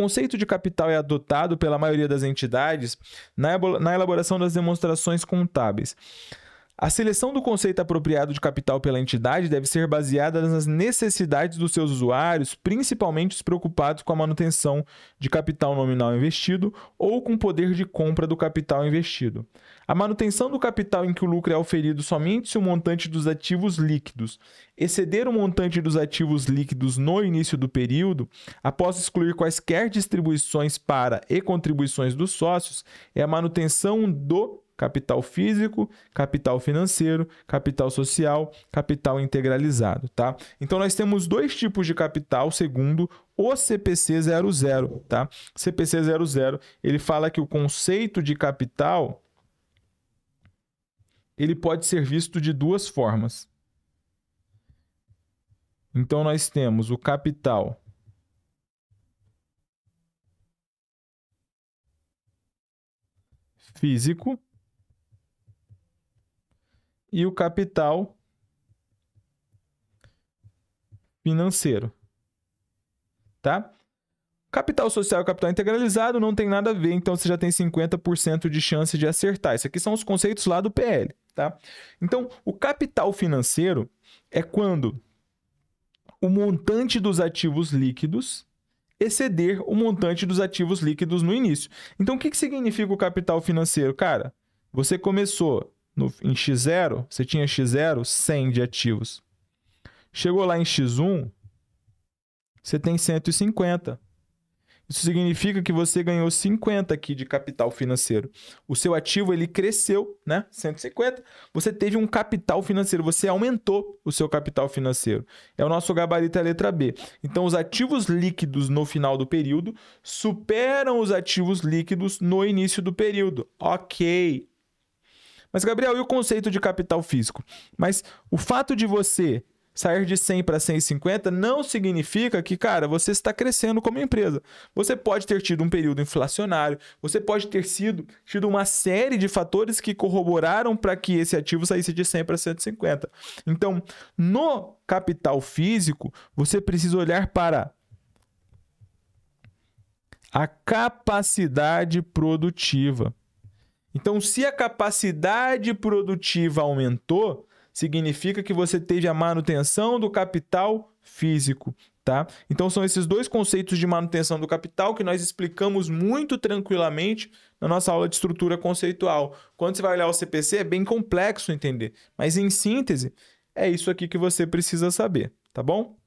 conceito de capital é adotado pela maioria das entidades na elaboração das demonstrações contábeis. A seleção do conceito apropriado de capital pela entidade deve ser baseada nas necessidades dos seus usuários, principalmente os preocupados com a manutenção de capital nominal investido ou com o poder de compra do capital investido. A manutenção do capital em que o lucro é oferido somente se o montante dos ativos líquidos exceder o montante dos ativos líquidos no início do período, após excluir quaisquer distribuições para e contribuições dos sócios, é a manutenção do capital físico, capital financeiro, capital social, capital integralizado, tá? Então nós temos dois tipos de capital segundo o CPC 00, tá? CPC 00, ele fala que o conceito de capital ele pode ser visto de duas formas. Então nós temos o capital físico e o capital financeiro. Tá? Capital social e capital integralizado não tem nada a ver, então você já tem 50% de chance de acertar. Isso aqui são os conceitos lá do PL, tá? Então, o capital financeiro é quando o montante dos ativos líquidos exceder o montante dos ativos líquidos no início. Então, o que, que significa o capital financeiro? Cara, você começou no, em X0, você tinha X0, 100 de ativos. Chegou lá em X1, você tem 150. Isso significa que você ganhou 50 aqui de capital financeiro. O seu ativo ele cresceu, né? 150. Você teve um capital financeiro, você aumentou o seu capital financeiro. É o nosso gabarito é a letra B. Então os ativos líquidos no final do período superam os ativos líquidos no início do período. OK, mas, Gabriel, e o conceito de capital físico? Mas o fato de você sair de 100 para 150 não significa que, cara, você está crescendo como empresa. Você pode ter tido um período inflacionário, você pode ter sido, tido uma série de fatores que corroboraram para que esse ativo saísse de 100 para 150. Então, no capital físico, você precisa olhar para a capacidade produtiva. Então, se a capacidade produtiva aumentou, significa que você teve a manutenção do capital físico, tá? Então, são esses dois conceitos de manutenção do capital que nós explicamos muito tranquilamente na nossa aula de estrutura conceitual. Quando você vai olhar o CPC, é bem complexo entender, mas em síntese, é isso aqui que você precisa saber, tá bom?